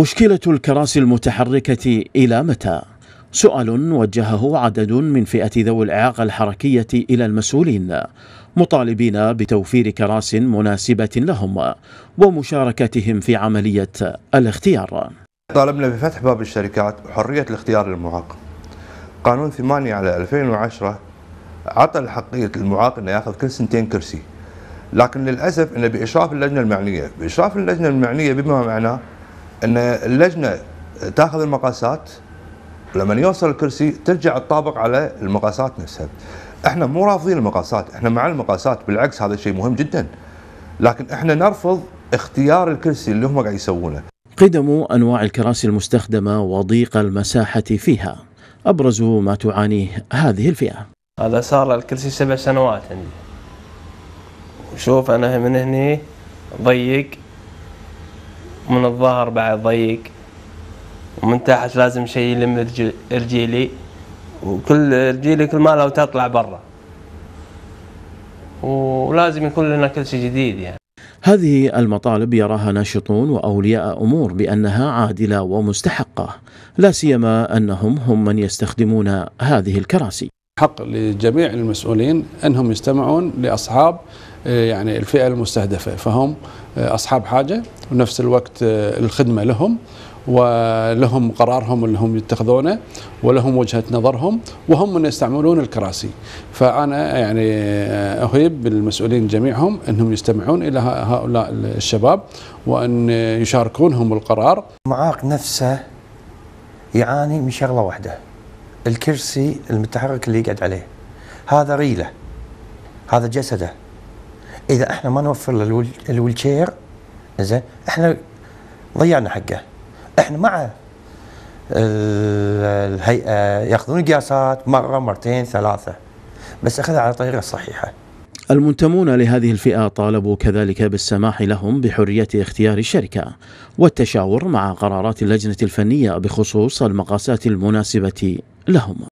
مشكلة الكراسي المتحركة إلى متى؟ سؤال وجهه عدد من فئة ذوي الإعاقة الحركية إلى المسؤولين مطالبين بتوفير كراس مناسبة لهم ومشاركتهم في عملية الاختيار طالبنا بفتح باب الشركات وحرية الاختيار للمعاق قانون 8 على 2010 عطى حقية المعاق أنه يأخذ كل سنتين كرسي لكن للأسف أنه بإشراف اللجنة المعنية بإشراف اللجنة المعنية بما معناه ان اللجنه تاخذ المقاسات لما يوصل الكرسي ترجع الطابق على المقاسات نفسها احنا مو رافضين المقاسات احنا مع المقاسات بالعكس هذا شيء مهم جدا لكن احنا نرفض اختيار الكرسي اللي هم قاعد يسوونه قدم انواع الكراسي المستخدمه وضيق المساحه فيها ابرز ما تعانيه هذه الفئه هذا صار الكرسي سبع سنوات عندي وشوف انا من هني ضيق ومن الظهر بعد ضيق ومن تحت لازم شيء يلم رجيلي وكل رجيلي كل ما لو تطلع برا ولازم يكون لنا كل شيء جديد يعني هذه المطالب يراها ناشطون واولياء امور بانها عادله ومستحقه، لا سيما انهم هم من يستخدمون هذه الكراسي. حق لجميع المسؤولين انهم يستمعون لاصحاب آه، يعني الفئه المستهدفه، فهم اصحاب حاجه ونفس الوقت آه، الخدمه لهم ولهم قرارهم اللي هم يتخذونه ولهم وجهه نظرهم وهم من يستعملون الكراسي فانا يعني آه، اهيب بالمسؤولين جميعهم انهم يستمعون الى هؤلاء الشباب وان يشاركونهم القرار معاق نفسه يعاني من شغله واحده الكرسي المتحرك اللي يقعد عليه هذا ريله هذا جسده اذا احنا ما نوفر له شير زين احنا ضيعنا حقه احنا مع الهيئه ياخذون قياسات مره مرتين ثلاثه بس اخذها على الطريقه الصحيحه المنتمون لهذه الفئة طالبوا كذلك بالسماح لهم بحرية اختيار الشركة والتشاور مع قرارات اللجنة الفنية بخصوص المقاسات المناسبة لهم